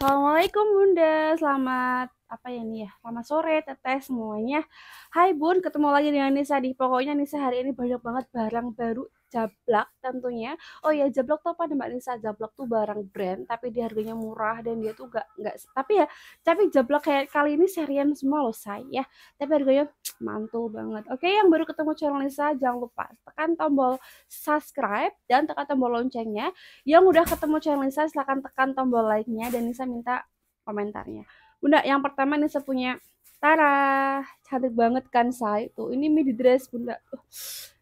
Assalamualaikum Bunda, selamat apa ya nih ya, selamat sore teteh semuanya. Hai Bun, ketemu lagi dengan Nisa di pokoknya Nisa hari ini banyak banget barang baru Jablak tentunya. Oh ya Jablak tuh apa nih Mbak Nisa? Jablak tuh barang brand tapi di harganya murah dan dia tuh gak gak tapi ya tapi Jablak kayak kali ini serian semua loh saya ya. Tapi harganya mantul banget. Oke yang baru ketemu channel Nisa jangan lupa tekan tombol subscribe dan tekan tombol loncengnya. Yang udah ketemu channel Nisa silahkan tekan tombol like-nya dan Nisa minta komentarnya. Bunda, yang pertama ini saya punya Tara, cantik banget kan saya tuh. Ini midi dress bunda.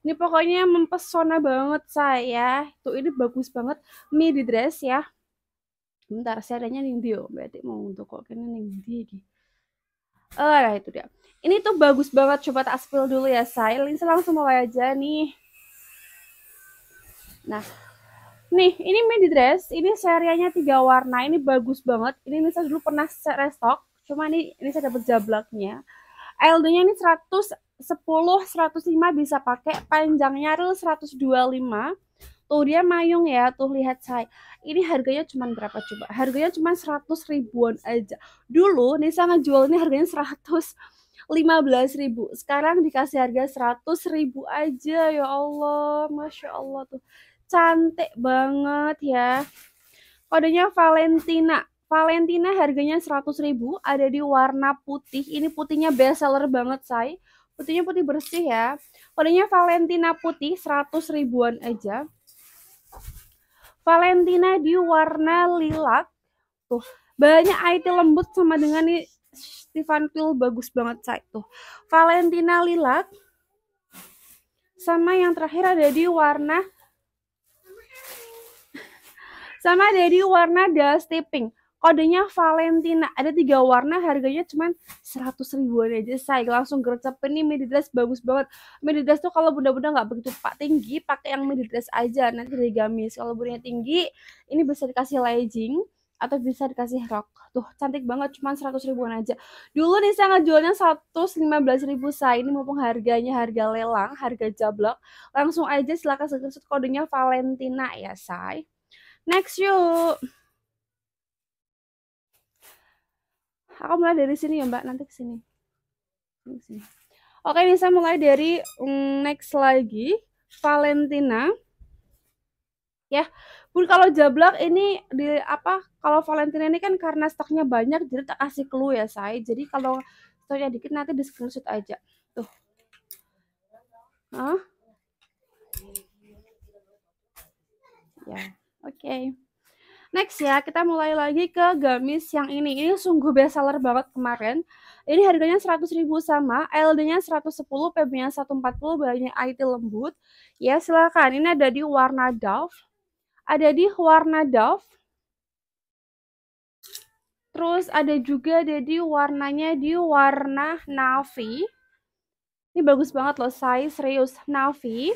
ini pokoknya mempesona banget saya. Tuh ini bagus banget midi dress ya. Bentar, saya adanya nih Berarti mau untuk kok kena nih dia. Eh, Oh nah itu dia. Ini tuh bagus banget. Coba tak spill dulu ya saya. Ini langsung mulai aja nih. Nah, Nih, ini midi dress, ini serianya tiga warna, ini bagus banget. Ini, nisa dulu pernah restock, cuma ini ini saya dapat jablaknya. LD-nya ini 110 105 bisa pakai, panjangnya real 125. Tuh dia mayung ya, tuh lihat saya. Ini harganya cuma berapa coba? Harganya cuma 100 ribuan aja. Dulu Nisa ngejual ini harganya 100 ribu Sekarang dikasih harga ribu aja ya Allah. Masya Allah tuh cantik banget ya. Kodenya Valentina. Valentina harganya 100.000 ada di warna putih. Ini putihnya best seller banget, say. Putihnya putih bersih ya. Kodenya Valentina putih 100 ribuan aja. Valentina di warna lilac. Tuh, banyak IT lembut sama dengan ini. Stefan Phil bagus banget, say. Tuh, Valentina lilac. Sama yang terakhir ada di warna sama dari warna Dusty Pink. Kodenya Valentina. Ada tiga warna, harganya cuma 100 ribuan aja, saya Langsung gercep ini midi dress bagus banget. Midi dress tuh kalau bunda-bunda nggak begitu pak tinggi, pakai yang midi dress aja. Nanti dari gamis. Kalau bundanya tinggi, ini bisa dikasih legging atau bisa dikasih rok. Tuh, cantik banget, cuma seratus ribuan aja. Dulu nih saya ngejualnya belas ribu saya, ini mumpung harganya harga lelang, harga jablok. Langsung aja silakan screenshot kodenya Valentina ya, saya Next yuk. Aku mulai dari sini ya Mbak, nanti ke sini. Oke, ini saya mulai dari mm, next lagi Valentina. Ya, pun kalau jablak ini di apa? Kalau Valentina ini kan karena stoknya banyak, jadi tak kasih clue ya saya. Jadi kalau stoknya dikit nanti di screenshot aja. Tuh. Hah? Ya. Oke. Okay. Next ya, kita mulai lagi ke gamis yang ini. Ini sungguh bestseller banget kemarin. Ini harganya 100 ribu sama, LD-nya 110, PB-nya 140, bahannya IT lembut. Ya, silakan. Ini ada di warna Dove. Ada di warna Dove. Terus ada juga ada di warnanya di warna navy. Ini bagus banget loh, size serius navy.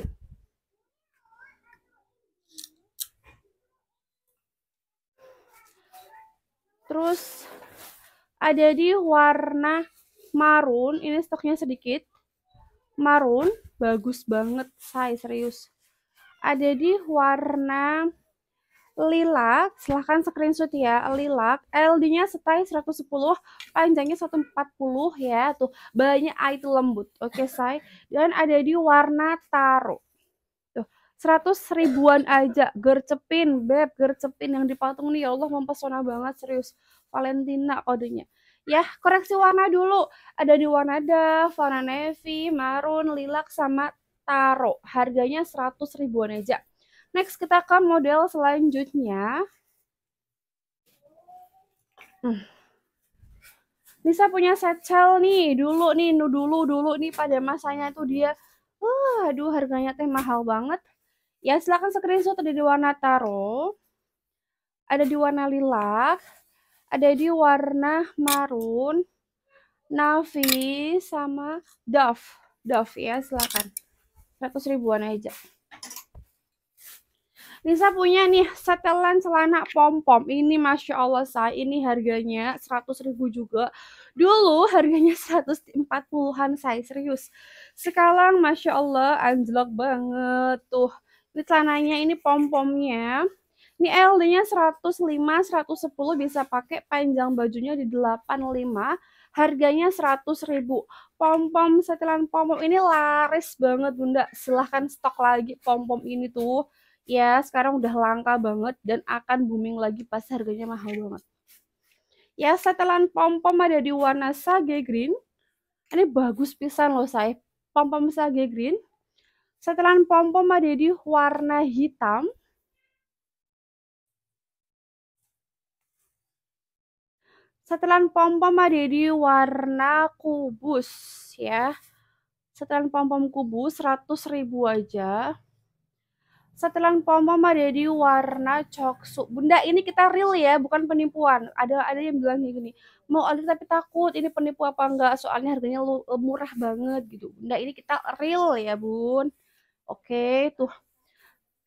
terus ada di warna marun ini stoknya sedikit marun bagus banget saya serius ada di warna lilak silahkan screenshot ya lilak LD nya setai 110 panjangnya 140 ya tuh banyak air lembut oke okay, saya dan ada di warna taro seratus ribuan aja gercepin beb gercepin yang dipatung nih ya Allah mempesona banget serius Valentina kodenya ya koreksi warna dulu ada di warna ada warna Navy, marun Lilac sama Taro harganya seratus ribuan aja next kita ke model selanjutnya hmm. Nisa punya setel nih dulu nih dulu dulu nih pada masanya itu dia Wah, aduh harganya teh mahal banget ya silahkan screenshot ada di warna taro ada di warna lilak ada di warna marun navy sama dove dove ya silahkan 100 ribuan aja Nisa punya nih setelan celana pom-pom. Ini Masya Allah saya ini harganya 100 ribu juga. Dulu harganya 140-an saya serius. Sekarang Masya Allah anjlok banget tuh. Ini celananya ini pom-pomnya. Ini LD-nya 105, 110 bisa pakai panjang bajunya di 85. Harganya 100 ribu. Pom-pom setelan pom-pom ini laris banget Bunda. Silahkan stok lagi pom-pom ini tuh. Ya, sekarang udah langka banget dan akan booming lagi pas harganya mahal banget. Ya, setelan pom-pom ada di warna sage green. Ini bagus pisan loh, saya. Pom-pom sage green Setelan pom-pom di warna hitam. Setelan pom-pom di warna kubus ya. Setelan pom-pom kubus 100 ribu aja. Setelan pom-pom di warna coksu. Bunda ini kita real ya, bukan penipuan. Ada ada yang bilang kayak gini, mau order tapi takut ini penipu apa enggak, soalnya harganya murah banget gitu. Bunda ini kita real ya, Bun. Oke, tuh.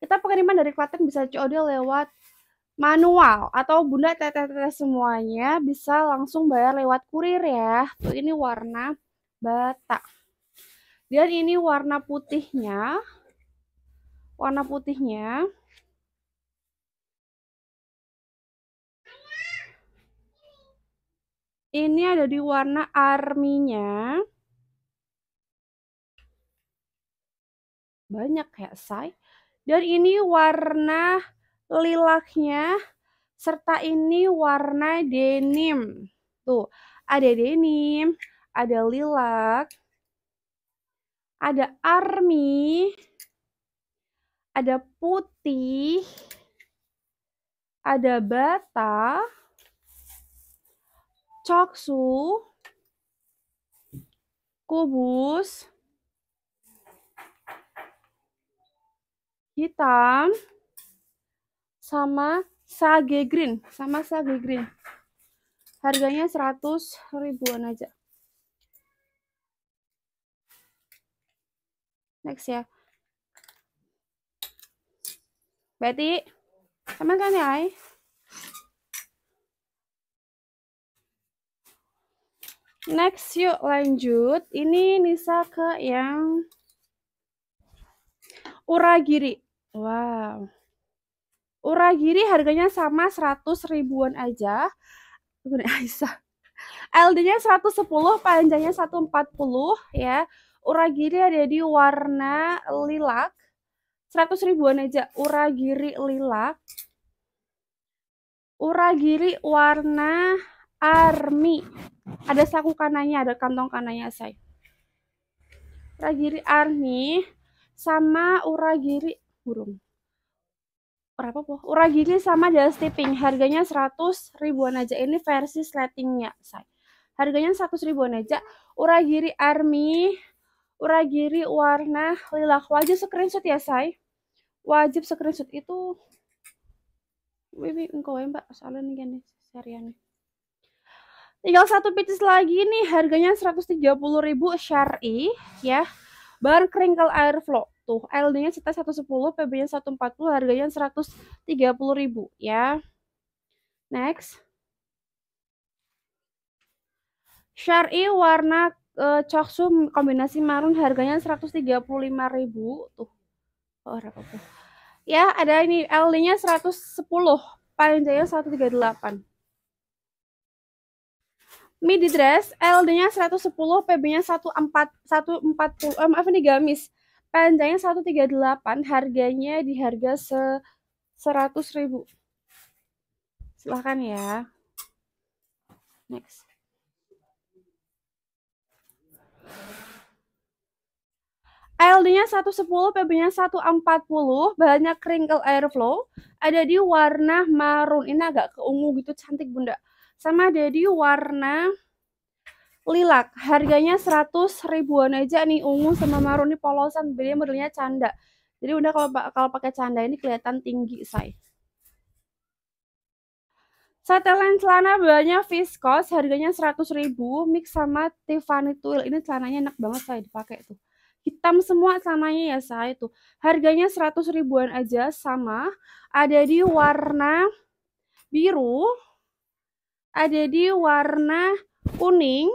Kita pengiriman dari Klaten bisa COD lewat manual atau Bunda teteh-teteh semuanya bisa langsung bayar lewat kurir ya. Tuh ini warna bata. Dan ini warna putihnya. Warna putihnya. Ini ada di warna arminya. banyak kayak say dan ini warna lilaknya serta ini warna denim tuh ada denim ada lilak ada army ada putih ada bata coksu kubus hitam sama sage green sama sage green harganya 100 ribuan aja next ya Betty sama kan ya next yuk lanjut ini Nisa ke yang Uragiri Wow. Uragiri harganya sama 100 ribuan aja. Aisyah. LD-nya 110, panjangnya 140 ya. Uragiri ada di warna lilak. 100 ribuan aja uragiri lilak. Uragiri warna army. Ada saku kanannya, ada kantong kanannya, saya. Uragiri army sama uragiri burung berapa po? Ura gini sama jelas tipping. Harganya 100 ribuan aja. Ini versi slatingnya say. Harganya 100 ribuan aja. uragiri army, uragiri warna lilak Wajib screenshot ya, say. Wajib screenshot itu Wiwi engkau ya, Mbak. Soalnya nih kan seriannya. Tinggal satu pitis lagi nih, harganya 130 ribu syar'i ya. Bar kringkel airflow ld nya serta 110, PB-nya 140, harganya 130.000 ya. Next. Syari warna e, eh, coksu kombinasi marun harganya 135.000 tuh. Oh, -apa. Ya, ada ini LD-nya 110, paling 138. Midi dress LD-nya 110, PB-nya 140, eh, maaf ini gamis. Panjangnya 138, harganya di harga se 100 ribu. Silahkan ya. Next. ALD-nya 110, PB-nya 140, bahannya crinkle airflow, ada di warna marun. Ini agak keungu gitu, cantik bunda. Sama ada di warna lilak harganya 100 ribuan aja nih ungu sama marun nih polosan bedanya modelnya canda jadi udah kalau kalau pakai canda ini kelihatan tinggi saya Setelan celana banyak viskos harganya 100 ribu mix sama Tiffany Twill ini celananya enak banget saya dipakai tuh hitam semua celananya ya saya tuh harganya 100 ribuan aja sama ada di warna biru ada di warna kuning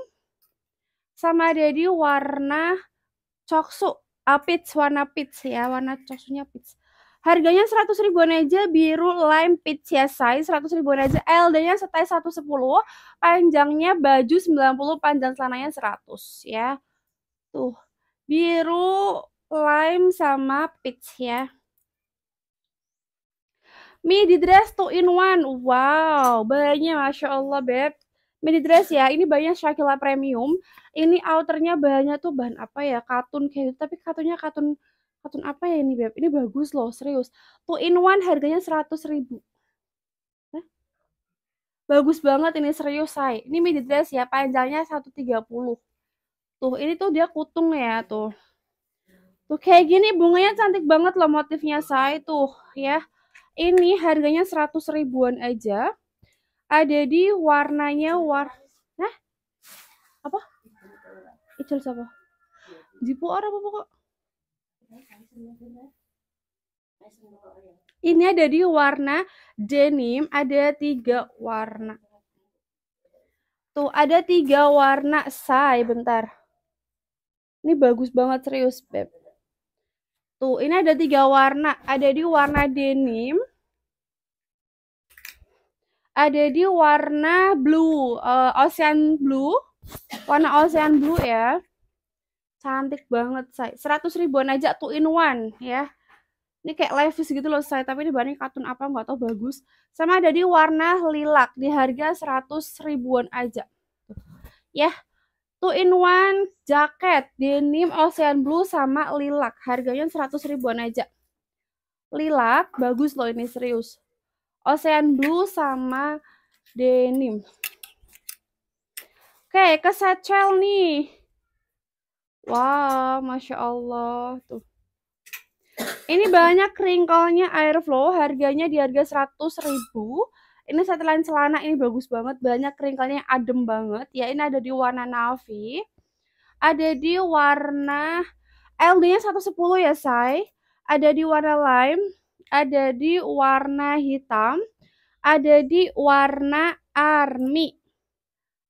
sama di warna coksu uh, peach warna peach ya warna coksunya peach harganya 100 ribuan aja biru lime peach ya size 100 ribuan aja LD-nya setai 110 panjangnya baju 90 panjang celananya 100 ya tuh biru lime sama peach ya midi dress 2 in one wow banyak masya Allah beb mini dress ya. Ini banyak Shakila premium. Ini outernya banyak tuh bahan apa ya? Katun kayak gitu. Tapi katunnya katun katun apa ya ini beb? Ini bagus loh, serius. Two in one harganya 100 ribu. Bagus banget ini serius say. Ini midi dress ya, panjangnya 130. Tuh, ini tuh dia kutung ya tuh. Tuh kayak gini bunganya cantik banget loh motifnya say tuh ya. Ini harganya 100 ribuan aja ada di warnanya war nah apa itu siapa jipu orang apa kok ini ada di warna denim ada tiga warna tuh ada tiga warna say bentar ini bagus banget serius beb tuh ini ada tiga warna ada di warna denim ada di warna blue, uh, ocean blue. Warna ocean blue ya. Cantik banget, say, 100 ribuan aja two in one ya. Ini kayak levis gitu loh, saya. Tapi ini bahannya katun apa nggak tahu bagus. Sama ada di warna lilak di harga 100 ribuan aja. Ya. Two in one jaket denim ocean blue sama lilak, Harganya 100 ribuan aja. Lilak bagus loh ini serius Ocean Blue sama denim. Oke, ke satchel nih. Wow, Masya Allah. Tuh. Ini banyak wrinkle airflow, harganya di harga 100 ribu. Ini setelan celana ini bagus banget, banyak wrinkle adem banget. Ya, ini ada di warna navy. Ada di warna LD-nya 110 ya, Say. Ada di warna lime ada di warna hitam, ada di warna army.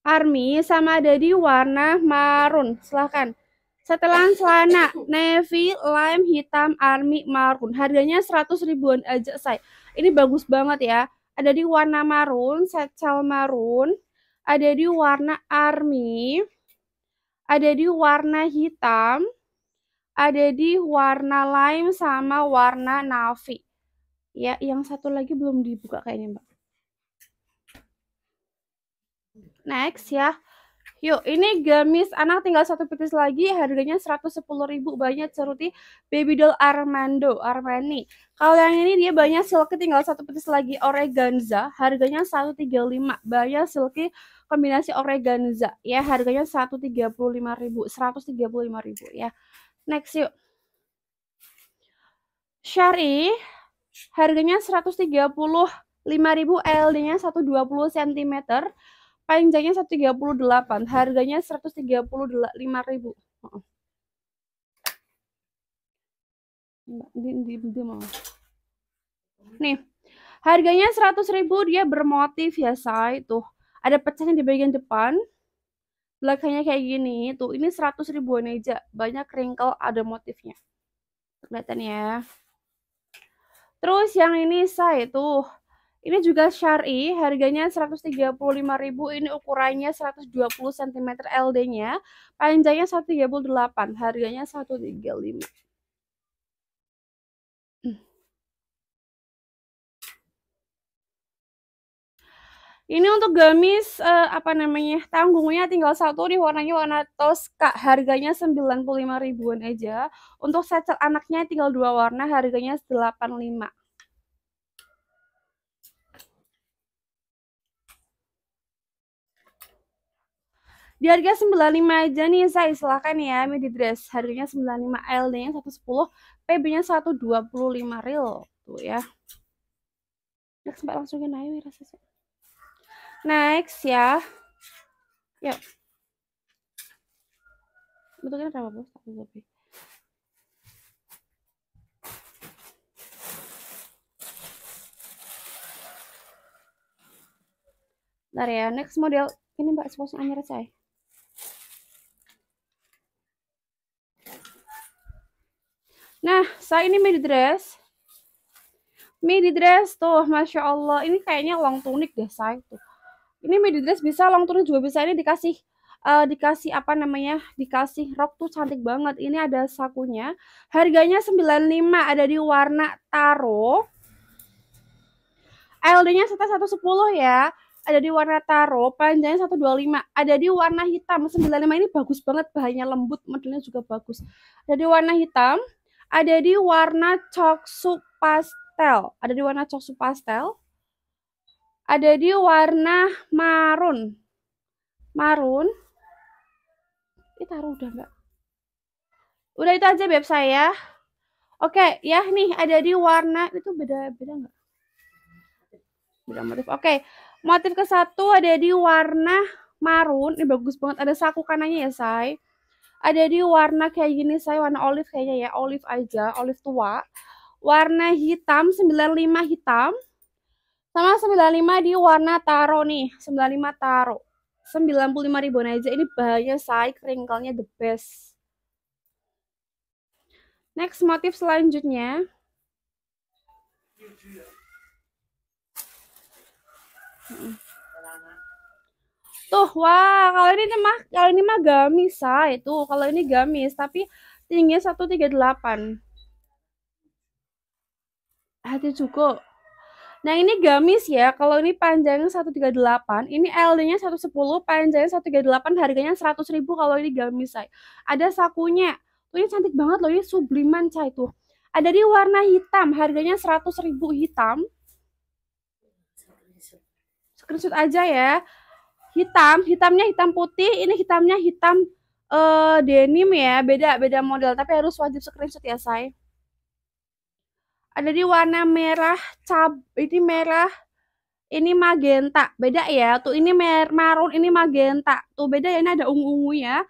Army sama ada di warna marun. Silahkan. Setelan selana navy, lime, hitam, army, marun. Harganya 100 ribuan aja, saya, Ini bagus banget ya. Ada di warna marun, setel marun. Ada di warna army. Ada di warna hitam. Ada di warna lime sama warna navy ya yang satu lagi belum dibuka kayaknya mbak next ya Yuk, ini gamis anak tinggal satu petis lagi, harganya 110.000 banyak ceruti baby doll Armando, Armani. Kalau yang ini dia banyak silky tinggal satu petis lagi oreganza harganya 135. Banyak silky kombinasi oreganza ya, harganya 135.000, 135.000 ya. Next yuk. Syari Harganya 135.000, LD-nya 120 cm, panjangnya 138, harganya 135.000. di, mau. Nih, harganya 100.000 dia bermotif ya, say. Tuh, ada pecahnya di bagian depan. Belakangnya kayak gini. Tuh, ini 100 ribuan aja. Banyak wrinkle ada motifnya. Kelihatan ya. Terus yang ini saya tuh ini juga syari, harganya 135.000, ini ukurannya 120 cm LD-nya, panjangnya 138, harganya 135. Ini untuk gamis uh, apa namanya? Tanggungnya tinggal satu di warnanya warna toska. Harganya 95 ribuan aja. Untuk set set anaknya tinggal dua warna, harganya 85. Di harga 95 aja nih, saya silakan ya, midi dress. Harganya 95, LD-nya 110, PB-nya 125 real. Tuh ya. Next, Mbak langsung ke rasa rasanya next ya yuk bentuknya berapa bos lebih Bentar ya, next model ini Mbak Swash Amira saya. Nah, saya ini midi dress. Midi dress tuh, Masya Allah. Ini kayaknya long tunik deh, saya tuh ini midi dress bisa long turun juga bisa ini dikasih uh, dikasih apa namanya dikasih rok tuh cantik banget ini ada sakunya harganya 95 ada di warna taro LD nya 110 ya ada di warna taro panjangnya 125 ada di warna hitam 95 ini bagus banget bahannya lembut modelnya juga bagus ada di warna hitam ada di warna coksu pastel ada di warna coksu pastel ada di warna marun marun ini taruh udah mbak udah itu aja beb saya oke ya nih ada di warna itu beda beda enggak beda motif oke motif ke satu ada di warna marun ini bagus banget ada saku kanannya ya say ada di warna kayak gini saya warna olive kayaknya ya olive aja olive tua warna hitam 95 hitam sama 95 di warna taro nih, 95 taro. 95 ribuan aja, ini bahannya saya kringkelnya the best. Next motif selanjutnya. Hmm. Tuh, wah, kalau ini mah kalau ini mah gamis, saya itu. Kalau ini gamis, tapi tingginya 138. Hati cukup. Nah ini gamis ya, kalau ini panjangnya 138, ini LD-nya 110, panjangnya 138, harganya 100 ribu kalau ini gamis, saya Ada sakunya, tuh ini cantik banget loh, ini subliman, say, itu Ada di warna hitam, harganya 100 ribu hitam. Screenshot aja ya. Hitam, hitamnya hitam putih, ini hitamnya hitam uh, denim ya, beda beda model, tapi harus wajib screenshot ya, saya ada di warna merah cab ini merah ini magenta beda ya tuh ini mer marun ini magenta tuh beda ya ini ada ungu ungu ya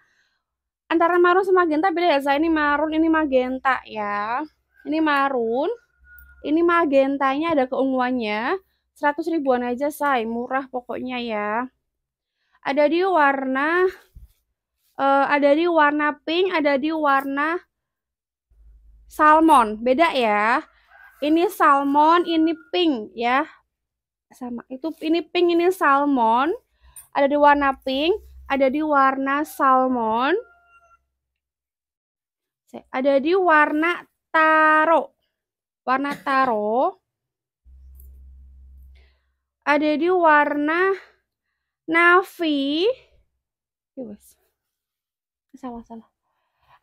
antara marun sama magenta beda ya saya ini marun ini magenta ya ini marun ini magentanya ada keunguannya seratus ribuan aja saya murah pokoknya ya ada di warna uh, ada di warna pink ada di warna salmon beda ya ini salmon, ini pink ya. Sama. Itu ini pink, ini salmon. Ada di warna pink, ada di warna salmon. Ada di warna taro. Warna taro. Ada di warna navy. Iya, Salah-salah.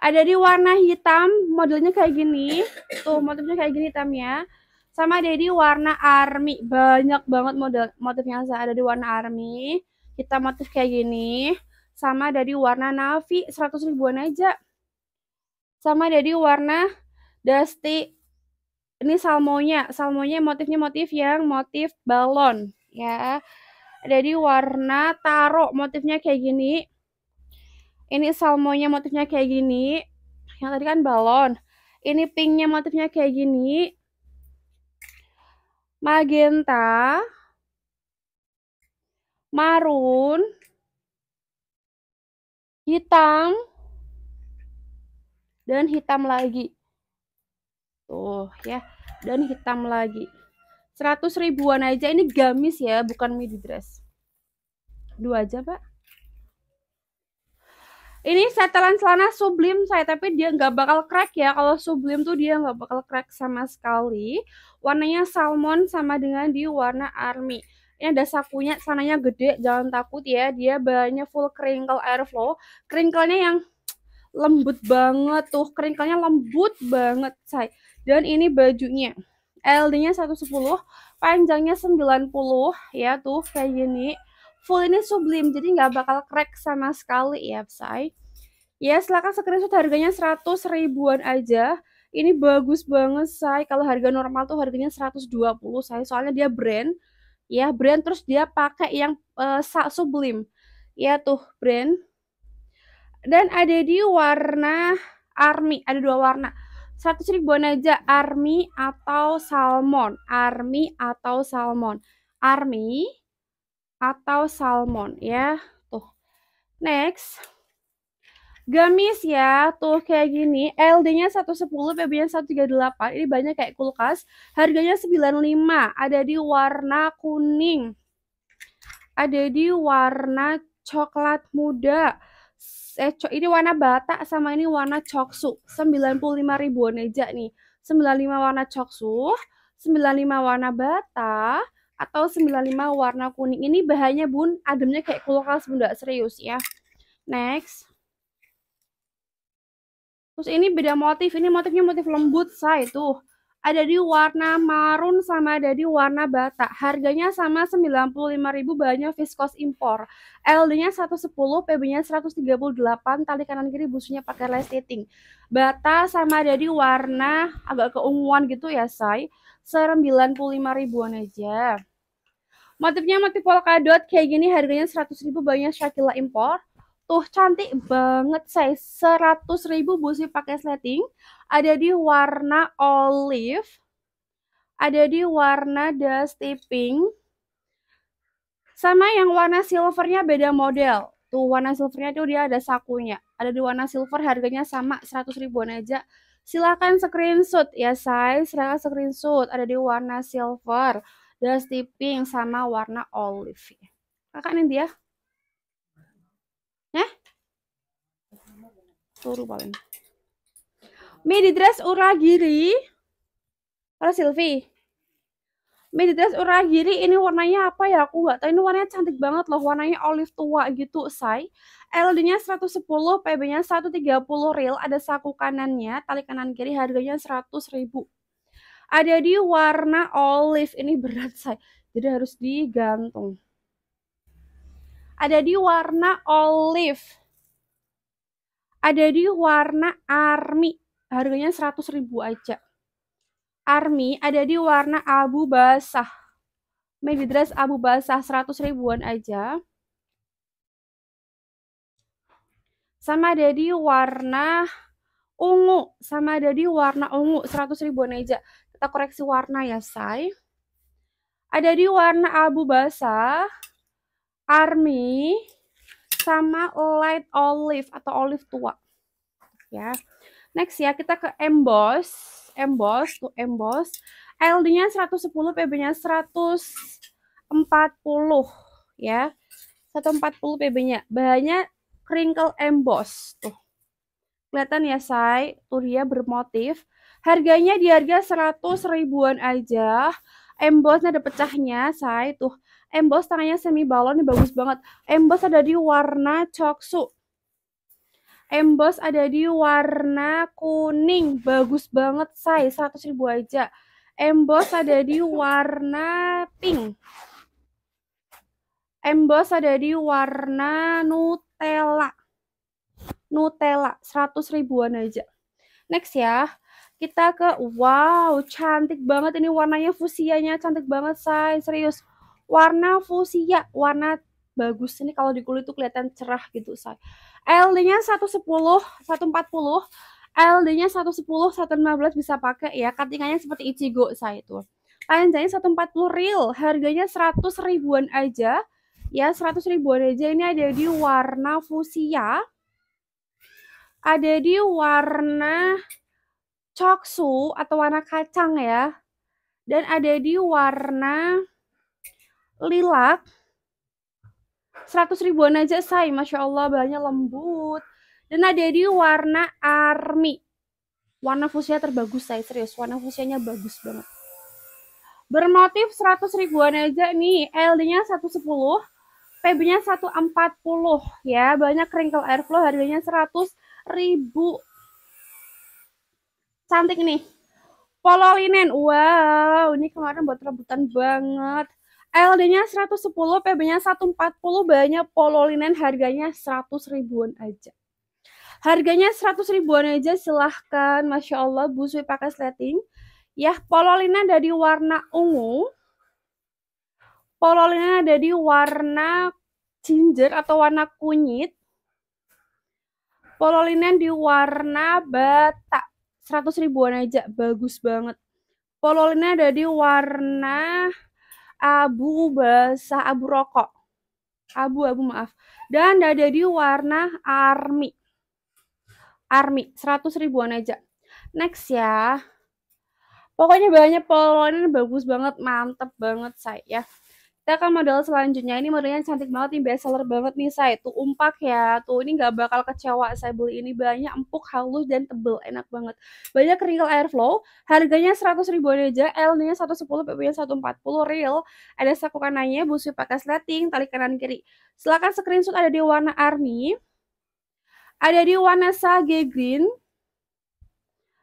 Ada di warna hitam, modelnya kayak gini. Tuh, motifnya kayak gini hitamnya. Sama ada di warna army. Banyak banget model motifnya saya Ada di warna army, kita motif kayak gini. Sama ada di warna navy, 100 ribuan aja. Sama ada di warna dusty. Ini salmonya. Salmonya motifnya motif yang motif balon ya. Ada di warna taro, motifnya kayak gini ini salmonnya motifnya kayak gini yang tadi kan balon ini pinknya motifnya kayak gini magenta marun hitam dan hitam lagi tuh ya dan hitam lagi 100 ribuan aja ini gamis ya bukan midi dress dua aja pak ini setelan celana sublim saya tapi dia nggak bakal crack ya kalau sublim tuh dia nggak bakal crack sama sekali warnanya salmon sama dengan di warna army ini ada sakunya sananya gede jangan takut ya dia bahannya full crinkle airflow crinklenya yang lembut banget tuh crinklenya lembut banget saya. dan ini bajunya LD-nya 110 panjangnya 90 ya tuh kayak gini full ini sublim jadi nggak bakal crack sama sekali ya Psy ya silahkan screenshot harganya 100 ribuan aja ini bagus banget Psy kalau harga normal tuh harganya 120 Psy soalnya dia brand ya brand terus dia pakai yang uh, eh, sublim ya tuh brand dan ada di warna army ada dua warna 100 ribuan aja army atau salmon army atau salmon army atau salmon ya. Tuh. Next. Gamis ya, tuh kayak gini. LD-nya 110, PB-nya 138. Ini banyak kayak kulkas. Harganya 95, ada di warna kuning. Ada di warna coklat muda. Eh, ini warna bata sama ini warna coksu. 95 ribuan aja nih. 95 warna coksu, 95 warna bata, atau 95 warna kuning. Ini bahannya bun, ademnya kayak kulkas bunda, serius ya. Next. Terus ini beda motif, ini motifnya motif lembut saya tuh. Ada di warna marun sama ada di warna bata. Harganya sama 95.000 bahannya viskos impor. LD-nya 110, PB-nya 138, tali kanan kiri busunya pakai lestating. Bata sama ada di warna agak keunguan gitu ya, say. 95 ribuan aja. Motifnya motif polkadot kayak gini harganya 100 ribu banyak Shakila impor. Tuh cantik banget saya 100 ribu busi pakai sleting. Ada di warna olive. Ada di warna dusty pink. Sama yang warna silvernya beda model. Tuh warna silvernya tuh dia ada sakunya. Ada di warna silver harganya sama 100 ribuan aja silahkan screenshot ya saya silahkan screenshot ada di warna silver dress tipis yang sama warna olive. Kakak nih dia. Ya? Turu paling. Midi dress ura giri. Halo Silvi. Midi dress ura giri ini warnanya apa ya? Aku nggak tahu. Ini warnanya cantik banget loh. Warnanya olive tua gitu, say. LD-nya 110, PB-nya 130 real. Ada saku kanannya, tali kanan kiri. Harganya 100 ribu ada di warna olive ini berat saya jadi harus digantung ada di warna olive ada di warna army harganya 100 ribu aja army ada di warna abu basah maybe dress abu basah 100 ribuan aja sama ada di warna ungu sama ada di warna ungu 100 ribuan aja kita koreksi warna ya, say. Ada di warna abu basah, army, sama light olive atau olive tua. Ya. Next ya, kita ke emboss, emboss tuh emboss. LD-nya 110, PB-nya 140 ya. 140 PB-nya. Bahannya crinkle emboss tuh. Kelihatan ya, say, tuh dia bermotif Harganya di harga 100 ribuan aja. Embossnya ada pecahnya, saya tuh. Emboss tangannya semi balon ini bagus banget. Emboss ada di warna coksu. Emboss ada di warna kuning, bagus banget, saya 100 ribu aja. Emboss ada di warna pink. Emboss ada di warna Nutella. Nutella 100 ribuan aja. Next ya. Kita ke wow, cantik banget ini warnanya fusianya, cantik banget say, serius. Warna fusia, warna bagus ini kalau di kulit tuh kelihatan cerah gitu say. LD-nya 110, 140. LD-nya 110, 115 bisa pakai ya. Cuttingannya seperti Ichigo say itu. Panjangnya 140 real, harganya 100 ribuan aja. Ya, 100 ribuan aja. Ini ada di warna fusia. Ada di warna coksu atau warna kacang ya. Dan ada di warna lilak. 100 ribuan aja say, Masya Allah bahannya lembut. Dan ada di warna army. Warna fusia terbagus saya serius, warna fusianya bagus banget. Bermotif 100 ribuan aja nih, LD-nya 110, PB-nya 140 ya. Banyak wrinkle airflow harganya 100 ribu cantik nih pololinen wow ini kemarin buat rebutan banget LD-nya 110, PB-nya 140, banyak pololinen harganya 100 ribuan aja. Harganya 100 ribuan aja silahkan, Masya Allah, busui pakai sleting. Ya, pololinen dari warna ungu, pololinen ada di warna ginger atau warna kunyit, pololinen di warna bata. Seratus ribuan aja bagus banget pololinnya ada di warna abu basah abu rokok abu-abu maaf dan ada di warna army army Seratus ribuan aja next ya pokoknya banyak pololin bagus banget mantep banget saya kita akan model selanjutnya. Ini modelnya cantik banget nih, best banget nih, saya. Tuh umpak ya. Tuh ini nggak bakal kecewa saya beli ini. Banyak empuk, halus, dan tebel. Enak banget. Banyak real airflow. Harganya 100 ribuan aja. L-nya 110, PP-nya 140. Real. Ada saku kanannya, busi pakai slating tali kanan kiri. Silahkan screenshot ada di warna army. Ada di warna sage green.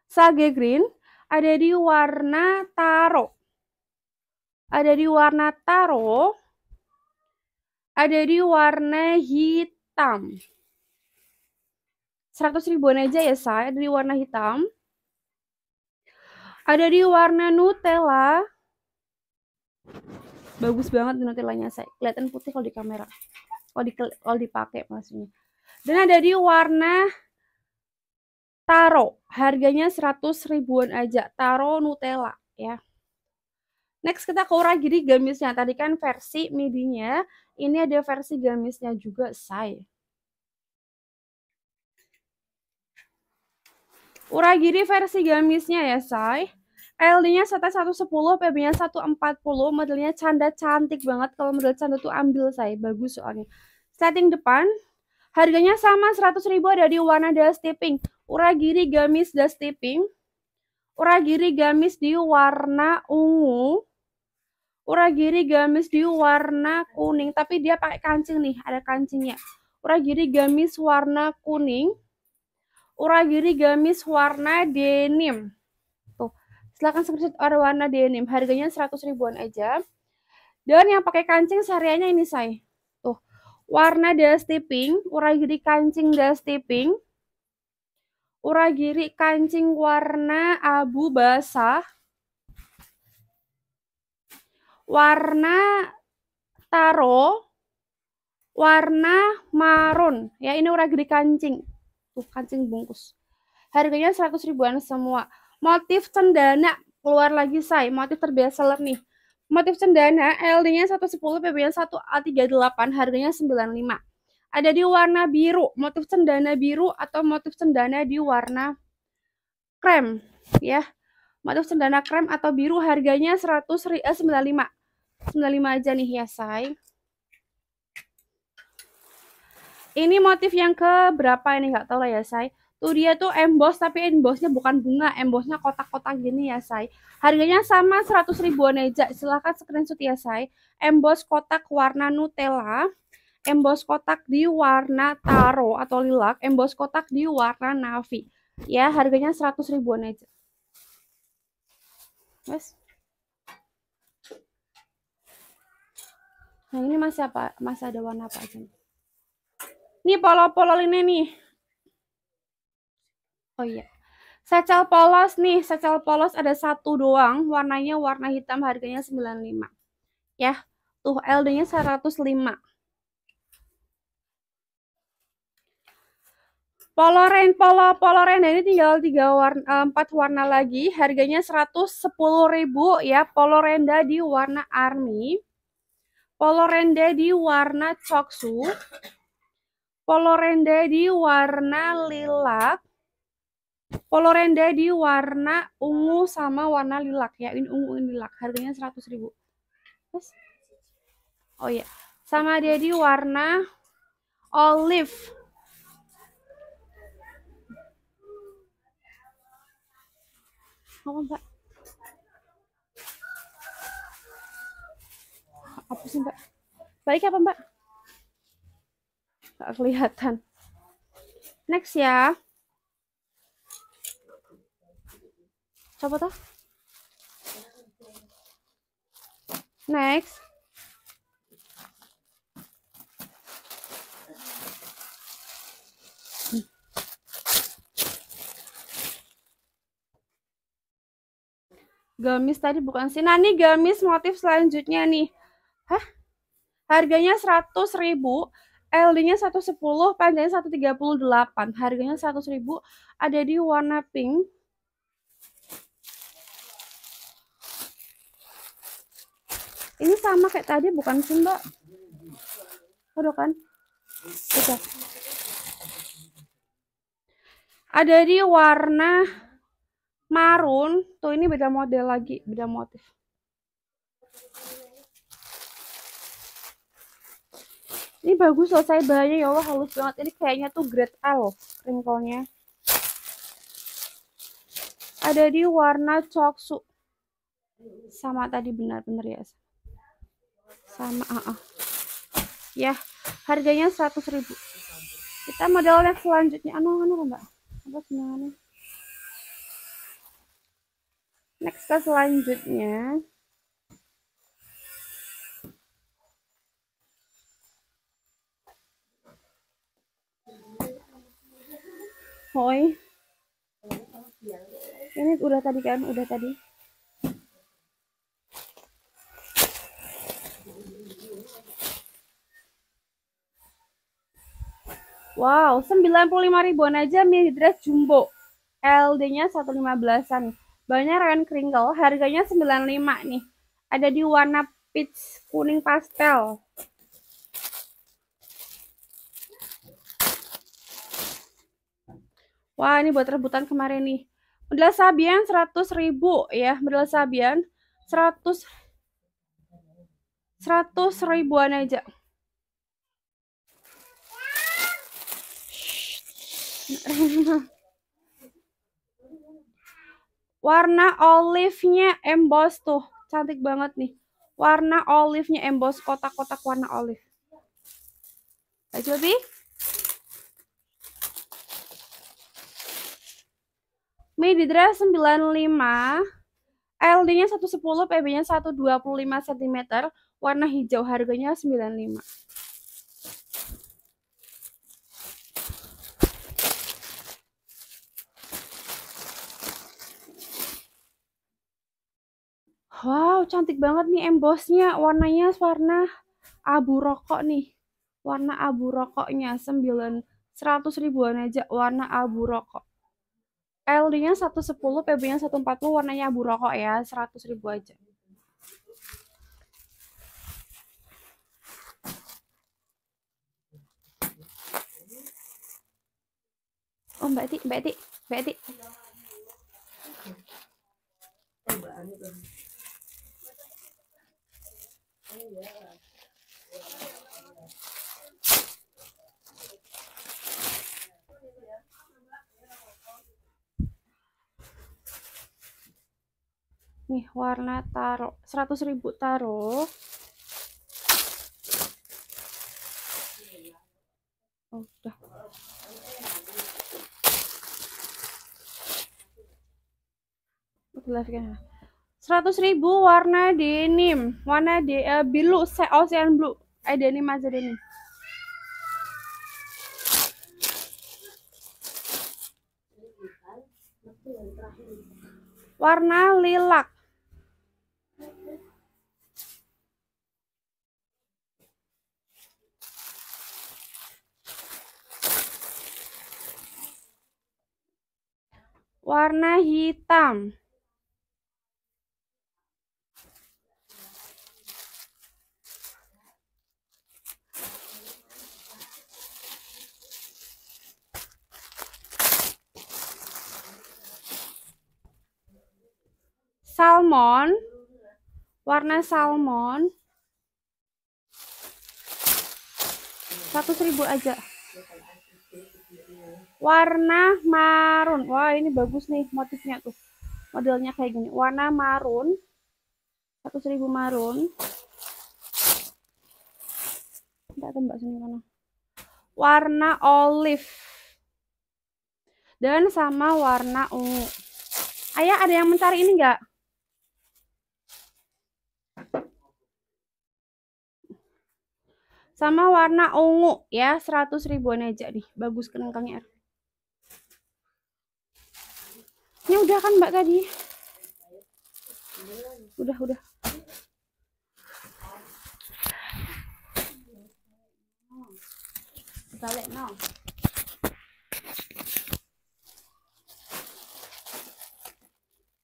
Sage green. Ada di warna taro ada di warna taro, ada di warna hitam. 100 ribuan aja ya, saya ada di warna hitam. Ada di warna Nutella. Bagus banget Nutellanya, saya. Kelihatan putih kalau di kamera. Kalau di kalau dipakai maksudnya. Dan ada di warna taro. Harganya 100 ribuan aja. Taro Nutella ya. Next kita ke urai giri gamisnya. Tadi kan versi midinya, ini ada versi gamisnya juga, say. Uragiri giri versi gamisnya ya, say. LD-nya setelah 110, PB-nya 140, modelnya canda cantik banget. Kalau model canda tuh ambil saya, bagus soalnya. Setting depan, harganya sama 100 ribu ada di warna dusty pink. Uragiri giri gamis dusty pink. Uragiri gamis di warna ungu. Uragiri gamis di warna kuning, tapi dia pakai kancing nih, ada kancingnya. Uragiri gamis warna kuning. Uragiri gamis warna denim. Tuh, silakan screenshot ada warna denim. Harganya 100 ribuan aja. Dan yang pakai kancing seriannya ini, saya. Tuh, warna dusty pink, uragiri kancing dusty pink. Uragiri kancing warna abu basah warna taro, warna marun. Ya, ini ura gede kancing. Tuh, kancing bungkus. Harganya 100 ribuan semua. Motif cendana, keluar lagi saya. Motif terbeseler nih. Motif cendana, LD-nya 110, PB-nya 1A38, harganya 95. Ada di warna biru, motif cendana biru atau motif cendana di warna krem, ya. Motif cendana krem atau biru harganya 100 eh, 95. 95 aja nih ya ini motif yang ke berapa ini nggak tahu lah ya say tuh dia tuh emboss tapi embossnya bukan bunga embossnya kotak-kotak gini ya say harganya sama 100 ribuan aja silahkan screenshot ya say emboss kotak warna nutella emboss kotak di warna taro atau lilac emboss kotak di warna navy ya harganya 100 ribuan aja Wes. Nah, ini masih apa? Masih ada warna apa aja? Ini polo-polo ini nih. Oh iya. Secel polos nih, secel polos ada satu doang, warnanya warna hitam, harganya 95. Ya, tuh LD-nya 105. Polo rain, polo, polo rain, nah, ini tinggal tiga warna, eh, empat warna lagi, harganya 110.000 ya, polo renda di warna army. Polorende di warna coksu, polorende di warna lilak, polorende di warna ungu sama warna lilak ya. Ini ungu ini lilak, harganya 100.000. Terus Oh iya. Sama dia di warna olive. Oh, enggak. apa sih mbak mbak apa mbak nggak kelihatan next ya coba toh next gamis tadi bukan sih. Nah, ini gamis motif selanjutnya nih. Hah? Harganya 100 ribu, LD-nya 110, panjangnya 138, harganya 100 ribu, ada di warna pink. Ini sama kayak tadi bukan sih mbak? Aduh, kan? Oke. Ada di warna marun, tuh ini beda model lagi, beda motif. ini bagus loh saya bahannya ya Allah halus banget ini kayaknya tuh grade A loh wrinkle ada di warna coksu sama tadi benar-benar ya sama uh -uh. ya harganya 100 ribu kita modelnya selanjutnya anu anu mbak apa sebenarnya next ke selanjutnya Hoi. Ini udah tadi kan, udah tadi. Wow, 95 ribuan aja mini dress jumbo. LD-nya 115-an. Banyak rayon kringle, harganya 95 nih. Ada di warna peach kuning pastel. Wah, ini buat rebutan kemarin nih. Modal Sabian 100 ribu ya. Modal Sabian 100 100 ribuan aja. Warna olive-nya emboss tuh. Cantik banget nih. Warna olive-nya emboss kotak-kotak warna olive. Ayo, bi. Mididra 95 LD-nya 110, PB-nya 125 cm, warna hijau, harganya 95. Wow, cantik banget nih embossnya. Warnanya warna abu rokok nih. Warna abu rokoknya 9 100 ribuan aja warna abu rokok. LD-nya 110, PB-nya 140, warnanya abu rokok ya, 100 ribu aja. Oh, Mbak Ti, Mbak Ti, Mbak Ti. Oh, nih warna taro 100 ribu taro oh, udah. udah seratus ribu warna denim warna de uh, biru ocean oh, blue eh denim aja denim warna lilak warna hitam. Salmon, warna salmon. satu seribu aja warna marun. Wah, ini bagus nih motifnya tuh. Modelnya kayak gini. Warna marun. 100.000 marun. Enggak tembak Mbak sini mana. Warna olive. Dan sama warna ungu. Ayah ada yang mencari ini enggak? Sama warna ungu ya, 100 ribuan aja nih. Bagus kenang Kang ini ya udah kan mbak tadi udah udah balik no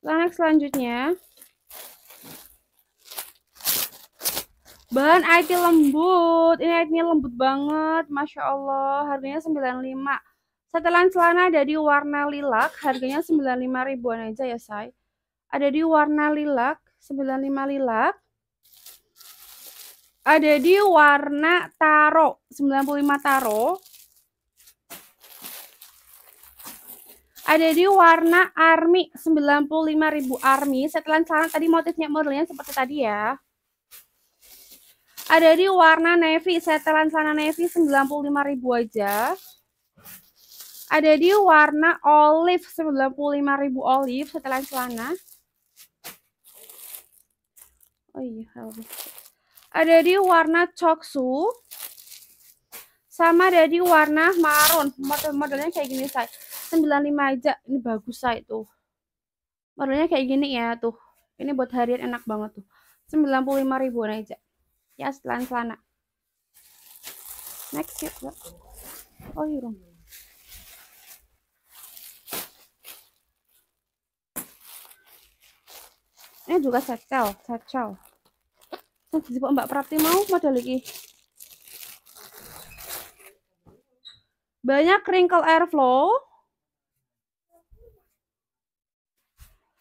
Langkah selanjutnya bahan IT lembut ini IT lembut banget Masya Allah harganya 95 Setelan celana ada di warna lilak, harganya 95 ribuan aja ya, say. Ada di warna lilak, 95 lilak. Ada di warna taro, 95 taro. Ada di warna army 95 ribu army. Setelan celana tadi motifnya modelnya seperti tadi ya. Ada di warna navy, setelan celana navy 95 ribu aja. Ada di warna olive 95.000 olive setelan celana. Oh iya, ada di warna coksu sama ada di warna marun. Model-modelnya kayak gini, saya 95 aja. Ini bagus saya tuh. Modelnya kayak gini ya tuh. Ini buat harian enak banget tuh. 95.000 ribu aja. Ya, setelan celana. Next yuk. Oh, iya. ini juga setel, setel. nah, disebut Mbak Prati mau model lagi banyak wrinkle airflow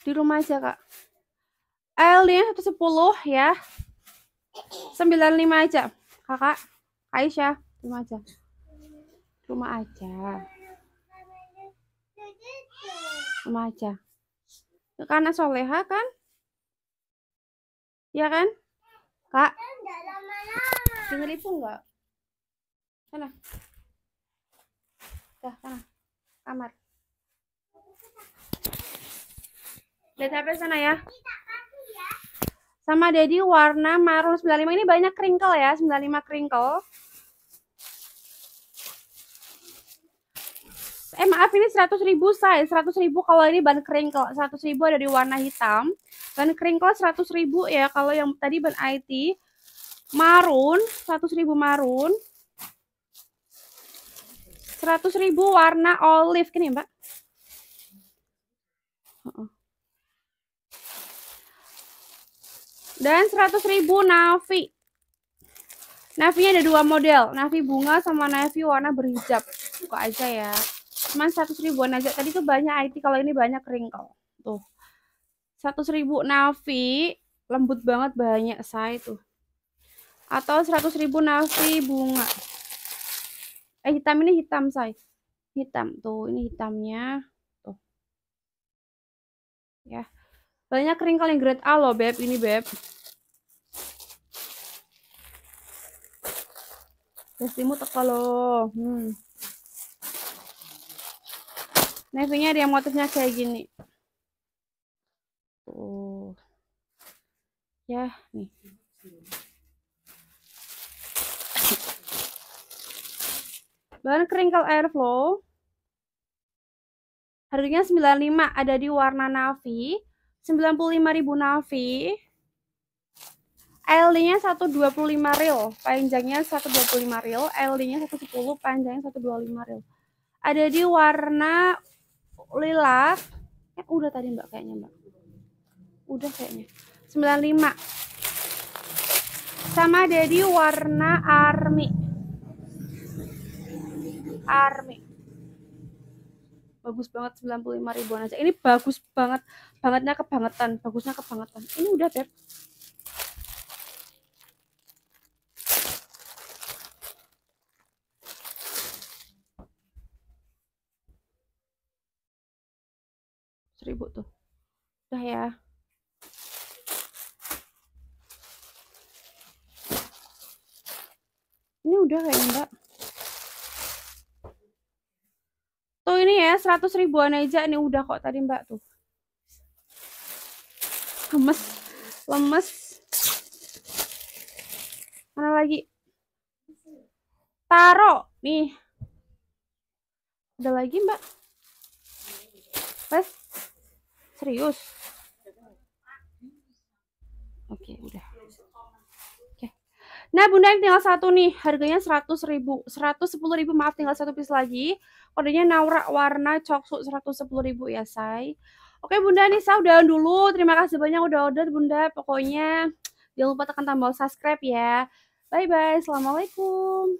di rumah aja kak L nya 110 ya 95 aja kakak Aisyah rumah aja rumah aja rumah aja karena soleha kan Ya kan? Kak? Tinggal ibu enggak? Sana. Dah, sana. Kamar. Lihat HP sana ya. Sama Dedi warna marun 95 ini banyak kringkel ya, 95 kringkel. eh maaf ini 100.000 ribu size 100.000 ribu kalau ini ban kering kalau 100 ribu ada di warna hitam Ban keringkol 100 ribu ya. Kalau yang tadi ban IT marun 100 ribu marun. 100 ribu warna olive gini, Mbak. Uh-uh. Dan 100 ribu navy. Navinya ada dua model, Navi bunga sama Navi warna berhijab. Buka aja ya. Cuman 100 ribuan aja. Tadi tuh banyak IT, kalau ini banyak wrinkle. Tuh. 100 ribu Navi lembut banget banyak saya tuh atau 100 ribu Navi bunga eh hitam ini hitam saya hitam tuh ini hitamnya tuh ya banyak kering yang grade A loh beb ini beb bestimu teka loh. Hmm. Navinya ada yang motifnya kayak gini tuh ya nih bahan kringkel airflow harganya 95 ada di warna navy 95.000 navy LD-nya 125 reel, panjangnya 125 reel, LD-nya 110, panjangnya 125 reel. Ada di warna lilac. eh, udah tadi mbak kayaknya mbak udah kayaknya 95 sama Dedi warna army army bagus banget 95 ribuan aja ini bagus banget bangetnya kebangetan bagusnya kebangetan ini udah Beb seribu tuh udah ya udah kayaknya mbak tuh ini ya 100 ribuan aja ini udah kok tadi mbak tuh lemes lemes mana lagi taro nih ada lagi mbak pas serius oke udah Nah, Bunda yang tinggal satu nih, harganya 100 ribu. 110 ribu, maaf tinggal satu piece lagi. Kodenya Naura warna coksu 110 ribu ya, say. Oke, Bunda nih saya udah dulu. Terima kasih banyak udah order, Bunda. Pokoknya jangan lupa tekan tombol subscribe ya. Bye-bye. Assalamualaikum.